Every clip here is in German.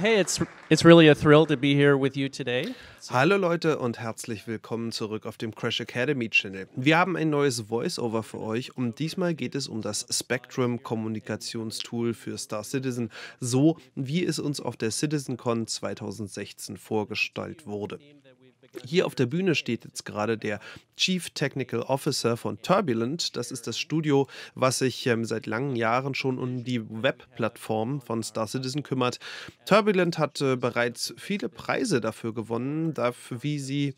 Well, hey, it's it's really a thrill to be here with you today. So Hallo Leute und herzlich willkommen zurück auf dem Crash Academy Channel. Wir haben ein neues Voiceover für euch und diesmal geht es um das Spectrum Kommunikationstool für Star Citizen, so wie es uns auf der CitizenCon 2016 vorgestellt wurde. Hier auf der Bühne steht jetzt gerade der Chief Technical Officer von Turbulent. Das ist das Studio, was sich ähm, seit langen Jahren schon um die Webplattform von Star Citizen kümmert. Turbulent hat äh, bereits viele Preise dafür gewonnen, dafür, wie sie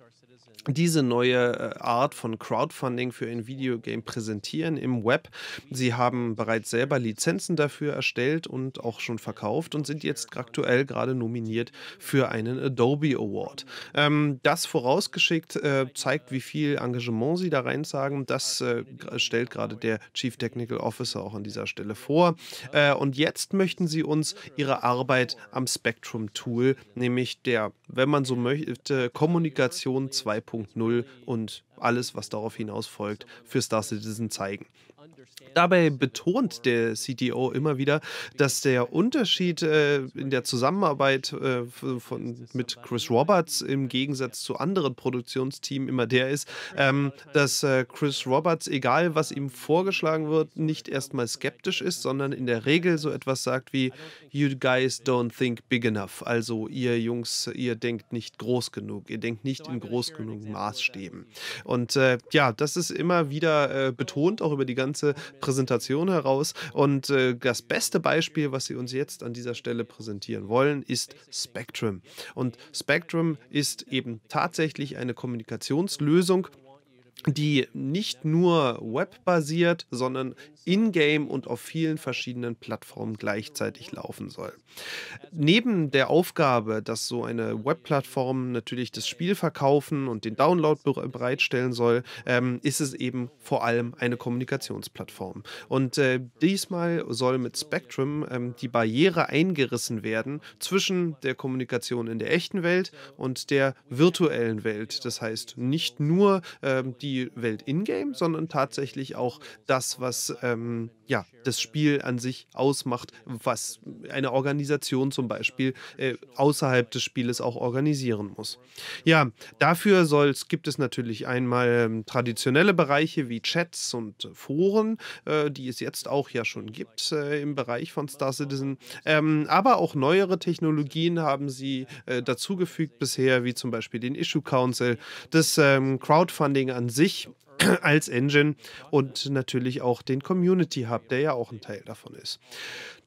diese neue äh, Art von Crowdfunding für ein Videogame präsentieren im Web. Sie haben bereits selber Lizenzen dafür erstellt und auch schon verkauft und sind jetzt aktuell gerade nominiert für einen Adobe Award. Ähm, das vorausgeschickt äh, zeigt, wie viel Engagement sie da rein sagen. Das äh, stellt gerade der Chief Technical Officer auch an dieser Stelle vor. Äh, und jetzt möchten sie uns ihre Arbeit am Spectrum Tool, nämlich der, wenn man so möchte, Kommunikation 2.0 2.0 und alles, was darauf hinaus folgt, für Star Citizen zeigen. Dabei betont der CTO immer wieder, dass der Unterschied äh, in der Zusammenarbeit äh, von, mit Chris Roberts im Gegensatz zu anderen Produktionsteams immer der ist, ähm, dass äh, Chris Roberts, egal was ihm vorgeschlagen wird, nicht erstmal skeptisch ist, sondern in der Regel so etwas sagt wie You guys don't think big enough. Also ihr Jungs, ihr denkt nicht groß genug, ihr denkt nicht in groß genug Maßstäben. Und äh, ja, das ist immer wieder äh, betont, auch über die ganze Präsentation heraus. Und äh, das beste Beispiel, was Sie uns jetzt an dieser Stelle präsentieren wollen, ist Spectrum. Und Spectrum ist eben tatsächlich eine Kommunikationslösung, die nicht nur webbasiert, sondern in-game und auf vielen verschiedenen Plattformen gleichzeitig laufen soll. Neben der Aufgabe, dass so eine Webplattform natürlich das Spiel verkaufen und den Download bereitstellen soll, ähm, ist es eben vor allem eine Kommunikationsplattform. Und äh, diesmal soll mit Spectrum ähm, die Barriere eingerissen werden zwischen der Kommunikation in der echten Welt und der virtuellen Welt. Das heißt, nicht nur ähm, die die Welt in-game, sondern tatsächlich auch das, was ähm, ja, das Spiel an sich ausmacht, was eine Organisation zum Beispiel äh, außerhalb des Spieles auch organisieren muss. Ja, dafür soll's, gibt es natürlich einmal ähm, traditionelle Bereiche wie Chats und Foren, äh, die es jetzt auch ja schon gibt äh, im Bereich von Star Citizen. Ähm, aber auch neuere Technologien haben sie äh, dazugefügt bisher, wie zum Beispiel den Issue Council, das ähm, Crowdfunding an sich sich als Engine und natürlich auch den Community Hub, der ja auch ein Teil davon ist.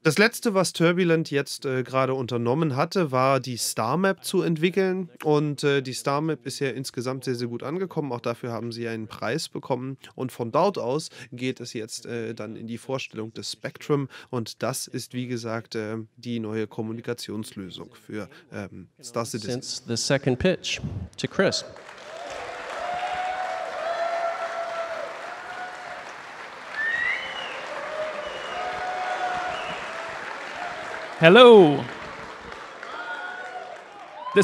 Das letzte, was Turbulent jetzt äh, gerade unternommen hatte, war die Star Map zu entwickeln. Und äh, die Star Map ist ja insgesamt sehr, sehr gut angekommen. Auch dafür haben sie einen Preis bekommen. Und von dort aus geht es jetzt äh, dann in die Vorstellung des Spectrum. Und das ist, wie gesagt, äh, die neue Kommunikationslösung für ähm, Star Citizen. Since the second pitch to Chris. Hello. Der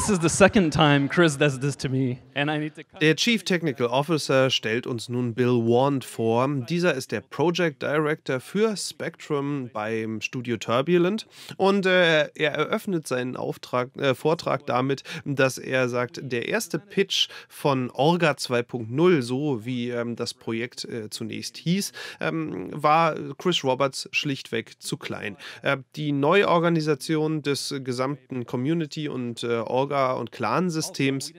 Chief Technical Officer stellt uns nun Bill Wand vor. Dieser ist der Project Director für Spectrum beim Studio Turbulent und äh, er eröffnet seinen Auftrag, äh, Vortrag damit, dass er sagt, der erste Pitch von Orga 2.0, so wie ähm, das Projekt äh, zunächst hieß, ähm, war Chris Roberts schlichtweg zu klein. Äh, die Neuorganisation des gesamten Community und äh, Orga- und Clansystems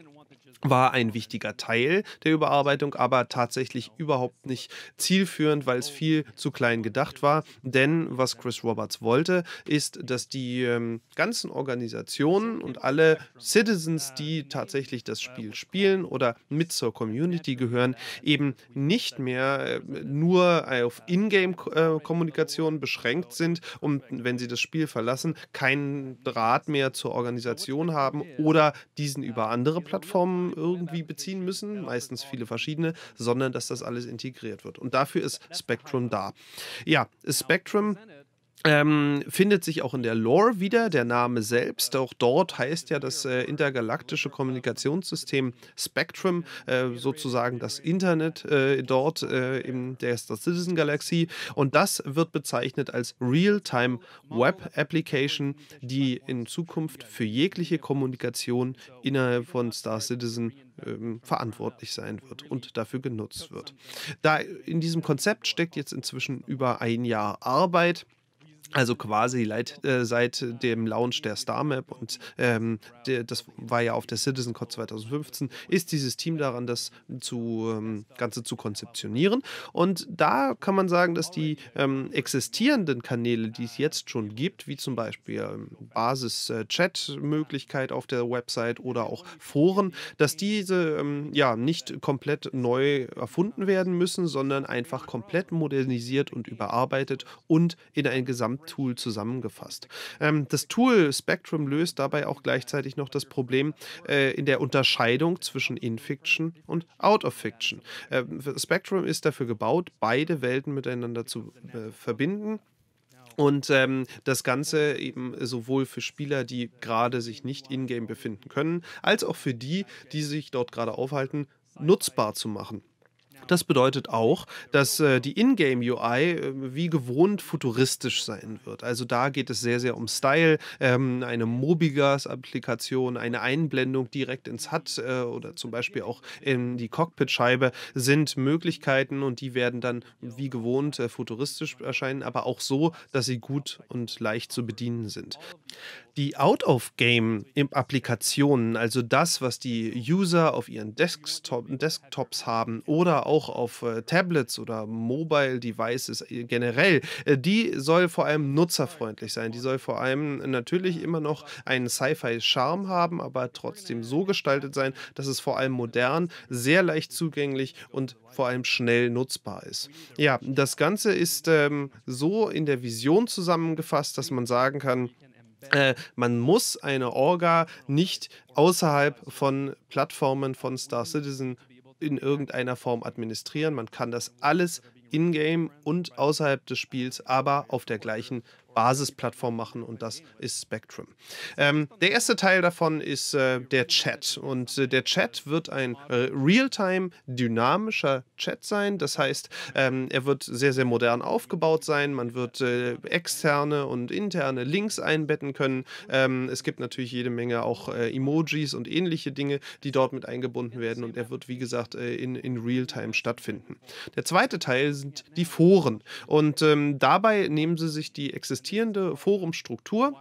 war ein wichtiger Teil der Überarbeitung, aber tatsächlich überhaupt nicht zielführend, weil es viel zu klein gedacht war. Denn was Chris Roberts wollte, ist, dass die ähm, ganzen Organisationen und alle Citizens, die tatsächlich das Spiel spielen oder mit zur Community gehören, eben nicht mehr äh, nur auf Ingame-Kommunikation äh, beschränkt sind und wenn sie das Spiel verlassen, keinen Draht mehr zur Organisation haben oder diesen über andere Plattformen irgendwie beziehen müssen, meistens viele verschiedene, sondern dass das alles integriert wird. Und dafür ist Spectrum da. Ja, Spectrum ähm, findet sich auch in der Lore wieder, der Name selbst. Auch dort heißt ja das äh, intergalaktische Kommunikationssystem Spectrum, äh, sozusagen das Internet äh, dort äh, in der Star Citizen Galaxie. Und das wird bezeichnet als Real-Time Web Application, die in Zukunft für jegliche Kommunikation innerhalb von Star Citizen ähm, verantwortlich sein wird und dafür genutzt wird. Da in diesem Konzept steckt jetzt inzwischen über ein Jahr Arbeit. Also quasi leit, äh, seit dem Launch der Star Map und ähm, de, das war ja auf der Citizen Code 2015, ist dieses Team daran, das zu, ähm, Ganze zu konzeptionieren. Und da kann man sagen, dass die ähm, existierenden Kanäle, die es jetzt schon gibt, wie zum Beispiel ähm, Basis-Chat-Möglichkeit auf der Website oder auch Foren, dass diese ähm, ja nicht komplett neu erfunden werden müssen, sondern einfach komplett modernisiert und überarbeitet und in ein gesamtes Tool zusammengefasst. Ähm, das Tool Spectrum löst dabei auch gleichzeitig noch das Problem äh, in der Unterscheidung zwischen In-Fiction und Out-of-Fiction. Ähm, Spectrum ist dafür gebaut, beide Welten miteinander zu äh, verbinden. Und ähm, das Ganze eben sowohl für Spieler, die gerade sich nicht in-game befinden können, als auch für die, die sich dort gerade aufhalten, nutzbar zu machen. Das bedeutet auch, dass äh, die Ingame-UI äh, wie gewohnt futuristisch sein wird. Also da geht es sehr, sehr um Style, ähm, eine Mobigas-Applikation, eine Einblendung direkt ins HUD äh, oder zum Beispiel auch in die Cockpit-Scheibe sind Möglichkeiten und die werden dann wie gewohnt äh, futuristisch erscheinen, aber auch so, dass sie gut und leicht zu bedienen sind. Die Out-of-Game-Applikationen, also das, was die User auf ihren Desktop Desktops haben oder auf auch auf äh, Tablets oder Mobile Devices äh, generell, äh, die soll vor allem nutzerfreundlich sein. Die soll vor allem natürlich immer noch einen Sci-Fi-Charme haben, aber trotzdem so gestaltet sein, dass es vor allem modern, sehr leicht zugänglich und vor allem schnell nutzbar ist. Ja, das Ganze ist ähm, so in der Vision zusammengefasst, dass man sagen kann, äh, man muss eine Orga nicht außerhalb von Plattformen von Star Citizen in irgendeiner Form administrieren. Man kann das alles in-game und außerhalb des Spiels, aber auf der gleichen Basisplattform machen und das ist Spectrum. Ähm, der erste Teil davon ist äh, der Chat und äh, der Chat wird ein äh, real-time dynamischer Chat sein. Das heißt, ähm, er wird sehr, sehr modern aufgebaut sein. Man wird äh, externe und interne Links einbetten können. Ähm, es gibt natürlich jede Menge auch äh, Emojis und ähnliche Dinge, die dort mit eingebunden werden und er wird, wie gesagt, äh, in, in real-time stattfinden. Der zweite Teil sind die Foren. Und ähm, dabei nehmen sie sich die existierende Forumstruktur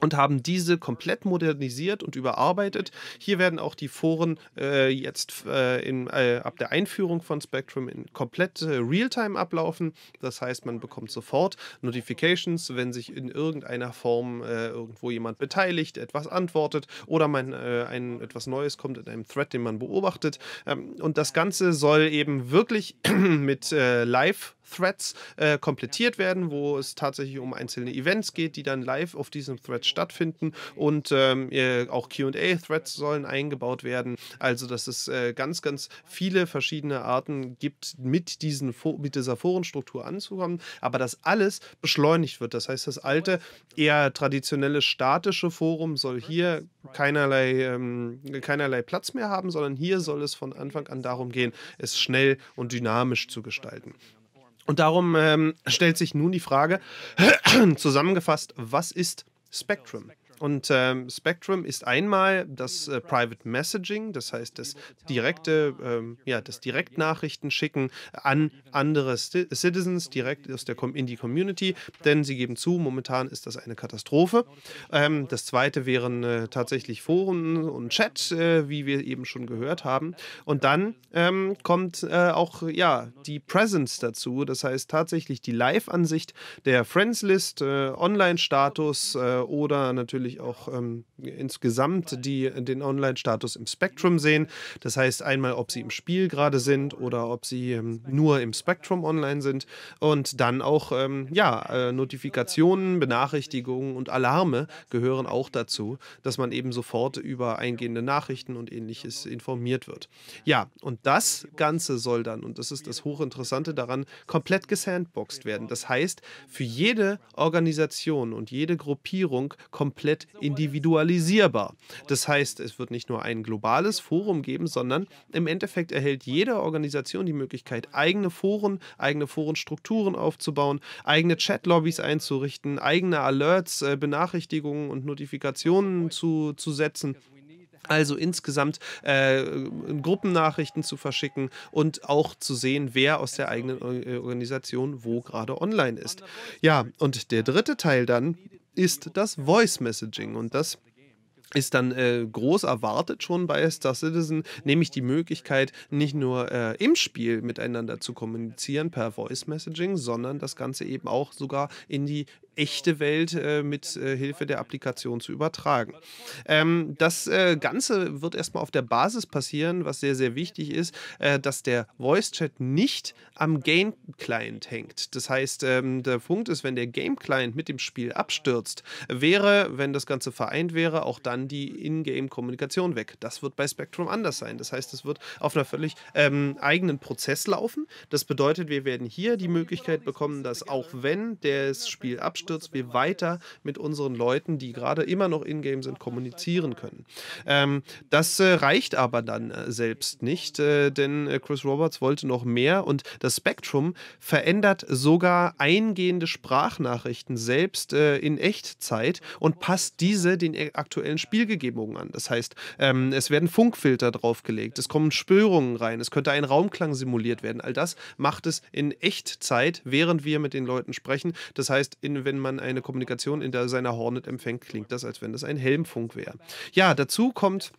und haben diese komplett modernisiert und überarbeitet. Hier werden auch die Foren äh, jetzt äh, in, äh, ab der Einführung von Spectrum in komplett äh, Realtime ablaufen. Das heißt, man bekommt sofort Notifications, wenn sich in irgendeiner Form äh, irgendwo jemand beteiligt, etwas antwortet oder man äh, ein, etwas Neues kommt in einem Thread, den man beobachtet. Ähm, und das Ganze soll eben wirklich mit Live Threads äh, komplettiert werden, wo es tatsächlich um einzelne Events geht, die dann live auf diesem Thread mhm. stattfinden und ähm, äh, auch QA-Threads sollen eingebaut werden. Also, dass es äh, ganz, ganz viele verschiedene Arten gibt, mit, diesen, mit dieser Forenstruktur anzukommen, aber dass alles beschleunigt wird. Das heißt, das alte, eher traditionelle statische Forum soll hier keinerlei, ähm, keinerlei Platz mehr haben, sondern hier soll es von Anfang an darum gehen, es schnell und dynamisch zu gestalten. Und darum ähm, stellt sich nun die Frage, zusammengefasst, was ist Spectrum? Und ähm, Spectrum ist einmal das äh, Private Messaging, das heißt das direkte, ähm, ja, das Direktnachrichten schicken an andere C Citizens direkt aus der in die Community, denn sie geben zu, momentan ist das eine Katastrophe. Ähm, das zweite wären äh, tatsächlich Foren und Chat, äh, wie wir eben schon gehört haben. Und dann ähm, kommt äh, auch ja die Presence dazu, das heißt tatsächlich die Live-Ansicht der Friends-List, äh, Online-Status äh, oder natürlich natürlich auch ähm, insgesamt die, den Online-Status im Spektrum sehen. Das heißt einmal, ob sie im Spiel gerade sind oder ob sie ähm, nur im Spektrum online sind und dann auch ähm, ja, äh, Notifikationen, Benachrichtigungen und Alarme gehören auch dazu, dass man eben sofort über eingehende Nachrichten und ähnliches informiert wird. Ja, und das Ganze soll dann, und das ist das Hochinteressante daran, komplett gesandboxed werden. Das heißt, für jede Organisation und jede Gruppierung komplett komplett individualisierbar. Das heißt, es wird nicht nur ein globales Forum geben, sondern im Endeffekt erhält jede Organisation die Möglichkeit, eigene Foren, eigene Forenstrukturen aufzubauen, eigene Chat-Lobbys einzurichten, eigene Alerts, äh, Benachrichtigungen und Notifikationen zu, zu setzen. Also insgesamt äh, Gruppennachrichten zu verschicken und auch zu sehen, wer aus der eigenen Organisation wo gerade online ist. Ja, und der dritte Teil dann ist das Voice Messaging und das ist dann äh, groß erwartet schon bei Star Citizen, nämlich die Möglichkeit, nicht nur äh, im Spiel miteinander zu kommunizieren per Voice Messaging, sondern das Ganze eben auch sogar in die echte Welt äh, mit äh, Hilfe der Applikation zu übertragen. Ähm, das äh, Ganze wird erstmal auf der Basis passieren, was sehr, sehr wichtig ist, äh, dass der Voice Chat nicht am Game Client hängt. Das heißt, ähm, der Punkt ist, wenn der Game Client mit dem Spiel abstürzt, wäre, wenn das Ganze vereint wäre, auch dann kann die Ingame-Kommunikation weg. Das wird bei Spectrum anders sein. Das heißt, es wird auf einer völlig ähm, eigenen Prozess laufen. Das bedeutet, wir werden hier die Möglichkeit bekommen, dass auch wenn das Spiel abstürzt, wir weiter mit unseren Leuten, die gerade immer noch Ingame sind, kommunizieren können. Ähm, das äh, reicht aber dann äh, selbst nicht, äh, denn äh, Chris Roberts wollte noch mehr und das Spectrum verändert sogar eingehende Sprachnachrichten selbst äh, in Echtzeit und passt diese den aktuellen Sprachnachrichten Spielgegebungen an. Das heißt, ähm, es werden Funkfilter draufgelegt, es kommen Spürungen rein, es könnte ein Raumklang simuliert werden. All das macht es in Echtzeit, während wir mit den Leuten sprechen. Das heißt, in, wenn man eine Kommunikation in der, seiner Hornet empfängt, klingt das, als wenn das ein Helmfunk wäre. Ja, dazu kommt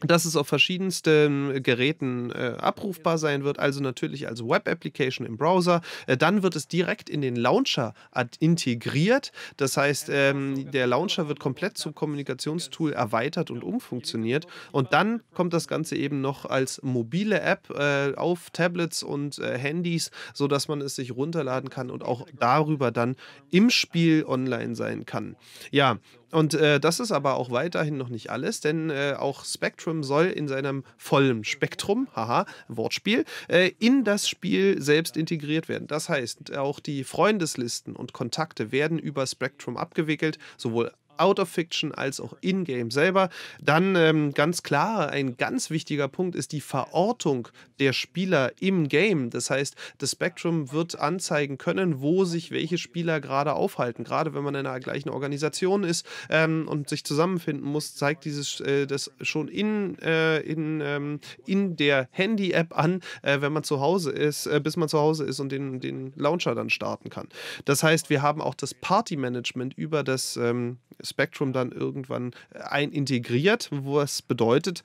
dass es auf verschiedensten äh, Geräten äh, abrufbar sein wird, also natürlich als Web-Application im Browser. Äh, dann wird es direkt in den Launcher integriert. Das heißt, ähm, der Launcher wird komplett zum Kommunikationstool erweitert und umfunktioniert. Und dann kommt das Ganze eben noch als mobile App äh, auf Tablets und äh, Handys, sodass man es sich runterladen kann und auch darüber dann im Spiel online sein kann. Ja, und äh, das ist aber auch weiterhin noch nicht alles, denn äh, auch Spectrum soll in seinem vollen Spektrum, haha, Wortspiel, äh, in das Spiel selbst integriert werden. Das heißt, auch die Freundeslisten und Kontakte werden über Spectrum abgewickelt, sowohl out of Fiction als auch in-game selber. Dann ähm, ganz klar, ein ganz wichtiger Punkt ist die Verortung der Spieler im Game. Das heißt, das Spectrum wird anzeigen können, wo sich welche Spieler gerade aufhalten. Gerade wenn man in einer gleichen Organisation ist ähm, und sich zusammenfinden muss, zeigt dieses äh, das schon in, äh, in, ähm, in der Handy-App an, äh, wenn man zu Hause ist, äh, bis man zu Hause ist und den, den Launcher dann starten kann. Das heißt, wir haben auch das Party-Management über das ähm, Spectrum dann irgendwann äh, einintegriert, was bedeutet,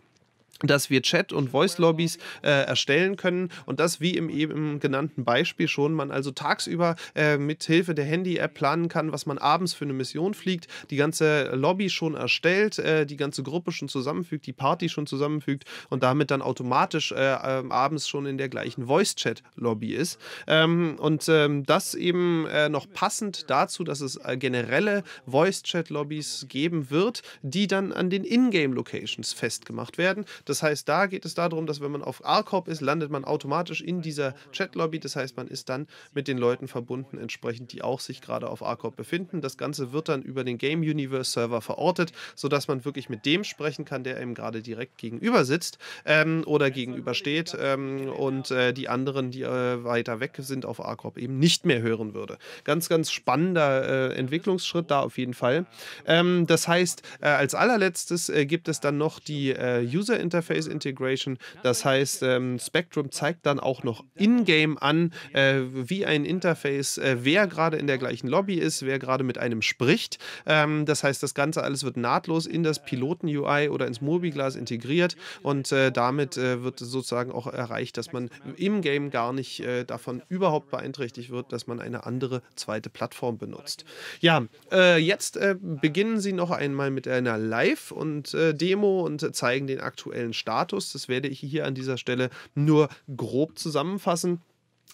dass wir Chat- und Voice-Lobbys äh, erstellen können und das wie im eben genannten Beispiel schon, man also tagsüber äh, mit Hilfe der Handy-App planen kann, was man abends für eine Mission fliegt, die ganze Lobby schon erstellt, äh, die ganze Gruppe schon zusammenfügt, die Party schon zusammenfügt und damit dann automatisch äh, ähm, abends schon in der gleichen Voice-Chat-Lobby ist. Ähm, und ähm, das eben äh, noch passend dazu, dass es äh, generelle Voice-Chat-Lobbys geben wird, die dann an den Ingame-Locations festgemacht werden das heißt, da geht es darum, dass wenn man auf ARCOP ist, landet man automatisch in dieser Chat-Lobby. Das heißt, man ist dann mit den Leuten verbunden, entsprechend, die auch sich gerade auf ARCOP befinden. Das Ganze wird dann über den Game Universe Server verortet, sodass man wirklich mit dem sprechen kann, der einem gerade direkt gegenüber sitzt ähm, oder gegenübersteht ähm, und äh, die anderen, die äh, weiter weg sind auf ARCOP, eben nicht mehr hören würde. Ganz, ganz spannender äh, Entwicklungsschritt da auf jeden Fall. Ähm, das heißt, äh, als allerletztes äh, gibt es dann noch die äh, User Interface Interface Integration. Das heißt, ähm, Spectrum zeigt dann auch noch in-game an, äh, wie ein Interface, äh, wer gerade in der gleichen Lobby ist, wer gerade mit einem spricht. Ähm, das heißt, das Ganze alles wird nahtlos in das Piloten-UI oder ins Mobiglas integriert und äh, damit äh, wird sozusagen auch erreicht, dass man im Game gar nicht äh, davon überhaupt beeinträchtigt wird, dass man eine andere zweite Plattform benutzt. Ja, äh, jetzt beginnen sie noch einmal mit einer Live- und Demo und zeigen den aktuellen aktuellen Status. Das werde ich hier an dieser Stelle nur grob zusammenfassen.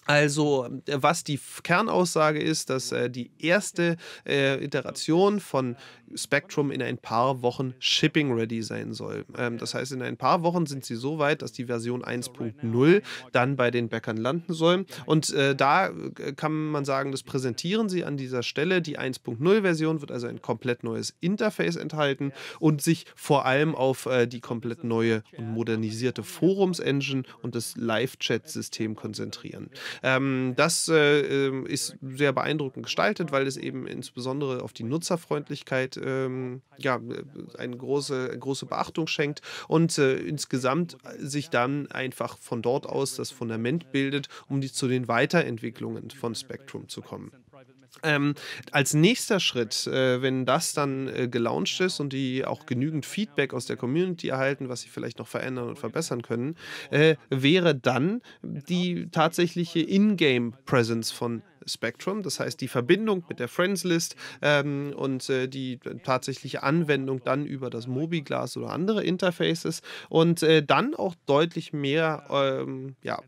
Also, äh, was die Kernaussage ist, dass äh, die erste äh, Iteration von Spectrum in ein paar Wochen shipping ready sein soll. Ähm, das heißt, in ein paar Wochen sind sie so weit, dass die Version 1.0 dann bei den Bäckern landen soll. Und äh, da äh, kann man sagen, das präsentieren sie an dieser Stelle. Die 1.0-Version wird also ein komplett neues Interface enthalten und sich vor allem auf äh, die komplett neue und modernisierte Forums-Engine und das Live-Chat-System konzentrieren. Ähm, das äh, ähm, ist sehr beeindruckend gestaltet, weil es eben insbesondere auf die Nutzerfreundlichkeit ähm, ja, äh, eine große, große Beachtung schenkt und äh, insgesamt sich dann einfach von dort aus das Fundament bildet, um die, zu den Weiterentwicklungen von Spectrum zu kommen. Ähm, als nächster Schritt, äh, wenn das dann äh, gelauncht ist und die auch genügend Feedback aus der Community erhalten, was sie vielleicht noch verändern und verbessern können, äh, wäre dann die tatsächliche Ingame-Presence von Spectrum, das heißt die Verbindung mit der Friends List ähm, und äh, die tatsächliche Anwendung dann über das Mobiglas oder andere Interfaces und äh, dann auch deutlich mehr ähm, ja,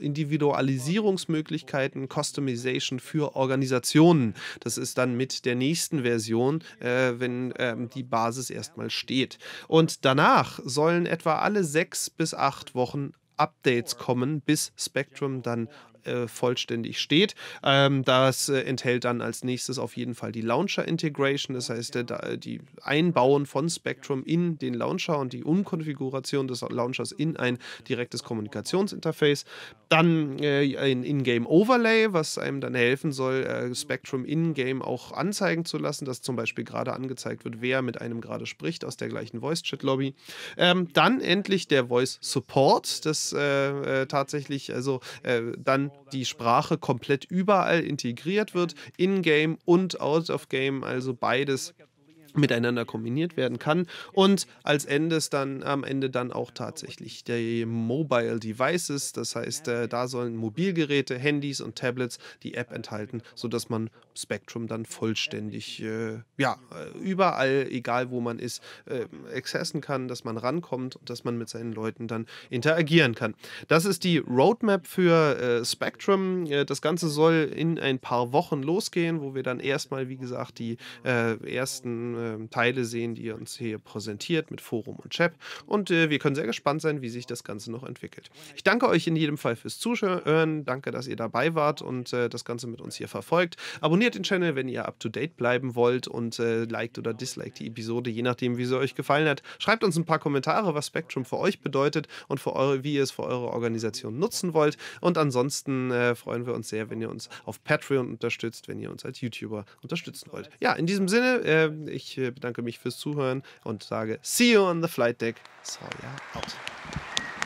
Individualisierungsmöglichkeiten, Customization für Organisationen. Das ist dann mit der nächsten Version, äh, wenn ähm, die Basis erstmal steht. Und danach sollen etwa alle sechs bis acht Wochen Updates kommen, bis Spectrum dann äh, vollständig steht. Ähm, das äh, enthält dann als nächstes auf jeden Fall die Launcher Integration, das heißt äh, der, äh, die Einbauen von Spectrum in den Launcher und die Umkonfiguration des Launchers in ein direktes Kommunikationsinterface. Dann äh, ein In-Game Overlay, was einem dann helfen soll, Spectrum in-game auch anzeigen zu lassen, dass zum Beispiel gerade angezeigt wird, wer mit einem gerade spricht aus der gleichen Voice-Chat-Lobby. Ähm, dann endlich der Voice Support, das äh, tatsächlich also äh, dann die Sprache komplett überall integriert wird, in-game und out-of-game, also beides miteinander kombiniert werden kann und als Endes dann am Ende dann auch tatsächlich die Mobile Devices, das heißt, äh, da sollen Mobilgeräte, Handys und Tablets die App enthalten, sodass man Spectrum dann vollständig äh, ja äh, überall, egal wo man ist, äh, accessen kann, dass man rankommt und dass man mit seinen Leuten dann interagieren kann. Das ist die Roadmap für äh, Spectrum. Äh, das Ganze soll in ein paar Wochen losgehen, wo wir dann erstmal, wie gesagt, die ersten ähm, Teile sehen, die ihr uns hier präsentiert mit Forum und Chat. Und äh, wir können sehr gespannt sein, wie sich das Ganze noch entwickelt. Ich danke euch in jedem Fall fürs Zuschauen. Danke, dass ihr dabei wart und äh, das Ganze mit uns hier verfolgt. Abonniert den Channel, wenn ihr up to date bleiben wollt und äh, liked oder disliked die Episode, je nachdem, wie sie euch gefallen hat. Schreibt uns ein paar Kommentare, was Spectrum für euch bedeutet und für eure, wie ihr es für eure Organisation nutzen wollt. Und ansonsten äh, freuen wir uns sehr, wenn ihr uns auf Patreon unterstützt, wenn ihr uns als YouTuber unterstützen wollt. Ja, in diesem Sinne, äh, ich ich äh, bedanke mich fürs Zuhören und sage See you on the flight deck. Sawyer so, ja, out.